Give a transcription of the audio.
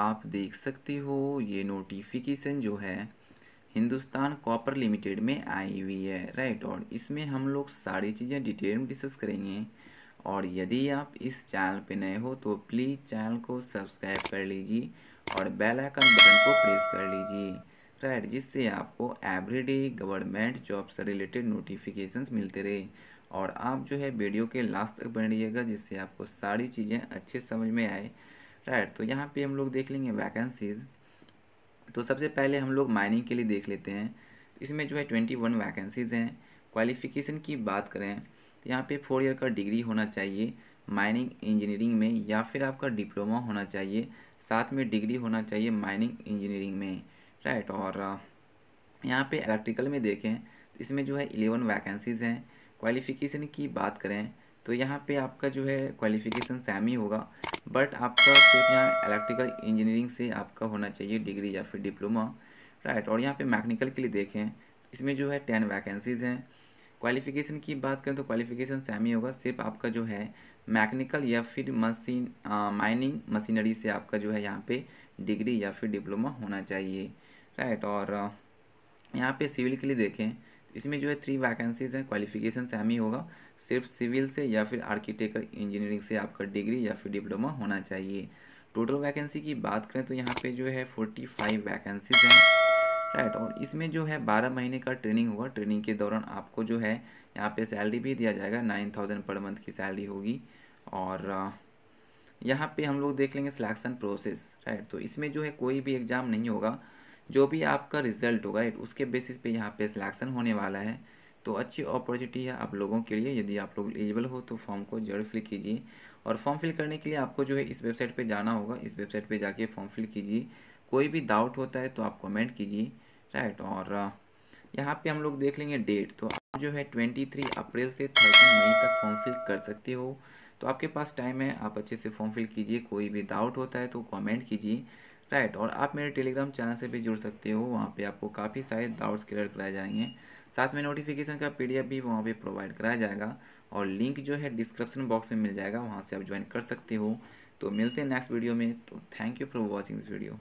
आप देख सकते हो ये नोटिफिकेशन जो है हिंदुस्तान कॉपर लिमिटेड में आई हुई है राइट और इसमें हम लोग सारी चीज़ें डिटेल में डिस्कस करेंगे और यदि आप इस चैनल पे नए हो तो प्लीज़ चैनल को सब्सक्राइब कर लीजिए और बेल आइकन बटन को प्रेस कर लीजिए राइट जिससे आपको एवरीडे गवर्नमेंट जॉब से रिलेटेड नोटिफिकेशन मिलते रहे और आप जो है वीडियो के लास्ट तक बन रहिएगा जिससे आपको सारी चीज़ें अच्छे समझ में आए राइट तो यहाँ पे हम लोग देख लेंगे वैकेंसीज़ तो सबसे पहले हम लोग माइनिंग के लिए देख लेते हैं इसमें जो है ट्वेंटी वन वैकेंसीज़ हैं क्वालिफिकेशन की बात करें तो यहाँ पे फोर ईयर का डिग्री होना चाहिए माइनिंग इंजीनियरिंग में या फिर आपका डिप्लोमा होना चाहिए साथ में डिग्री होना चाहिए माइनिंग इंजीनियरिंग में राइट और यहाँ पर इलेक्ट्रिकल में देखें तो इसमें जो है एलेवन वैकेंसीज़ हैं क्वालिफिकेशन की बात करें तो यहाँ पे आपका जो है क्वालिफिकेशन सेम ही होगा बट आपका सिर्फ यहाँ इलेक्ट्रिकल इंजीनियरिंग से आपका होना चाहिए डिग्री या फिर डिप्लोमा राइट और यहाँ पे मैकेनिकल के लिए देखें इसमें जो है टेन वैकेंसीज़ हैं क्वालिफिकेशन की बात करें तो क्वालिफिकेशन सेम ही होगा सिर्फ आपका जो है मैकेनिकल या फिर मशीन माइनिंग मशीनरी से आपका जो है यहाँ पे डिग्री या फिर डिप्लोमा होना चाहिए राइट और यहाँ पे सिविल के लिए देखें इसमें जो है थ्री वैकेंसीज हैं क्वालिफिकेशन सेम ही होगा सिर्फ सिविल से या फिर आर्किटेक्ट इंजीनियरिंग से आपका डिग्री या फिर डिप्लोमा होना चाहिए टोटल वैकेंसी की बात करें तो यहाँ पे जो है फोर्टी फाइव वैकेंसीज हैं राइट और इसमें जो है बारह महीने का ट्रेनिंग होगा ट्रेनिंग के दौरान आपको जो है यहाँ पे सैलरी भी दिया जाएगा नाइन थाउजेंड पर मंथ की सैलरी होगी और यहाँ पे हम लोग देख लेंगे सिलेक्शन प्रोसेस राइट तो इसमें जो है कोई भी एग्ज़ाम नहीं होगा जो भी आपका रिजल्ट होगा राइट उसके बेसिस पे यहाँ पे सिलेक्शन होने वाला है तो अच्छी अपॉर्चुनिटी है आप लोगों के लिए यदि आप लोग एलिजिबल हो तो फॉर्म को जरूर फिल कीजिए और फॉर्म फिल करने के लिए आपको जो है इस वेबसाइट पर जाना होगा इस वेबसाइट पर जाके फॉर्म फिल कीजिए कोई भी डाउट होता है तो आप कमेंट कीजिए राइट और यहाँ पे हम लोग देख लेंगे डेट तो आप जो है ट्वेंटी थ्री अप्रैल से थर्टीन मई तक फॉर्म फिल कर सकते हो तो आपके पास टाइम है आप अच्छे से फॉर्म फिल कीजिए कोई भी डाउट होता है तो कमेंट कीजिए राइट और आप मेरे टेलीग्राम चैनल से भी जुड़ सकते हो वहाँ पे आपको काफ़ी सारे डाउट्स क्लियर कराए जाएंगे साथ में नोटिफिकेशन का पीडीएफ भी वहाँ पे प्रोवाइड कराया जाएगा और लिंक जो है डिस्क्रिप्शन बॉक्स में मिल जाएगा वहाँ से आप ज्वाइन कर सकते हो तो मिलते हैं नेक्स्ट वीडियो में तो thank you for watching this video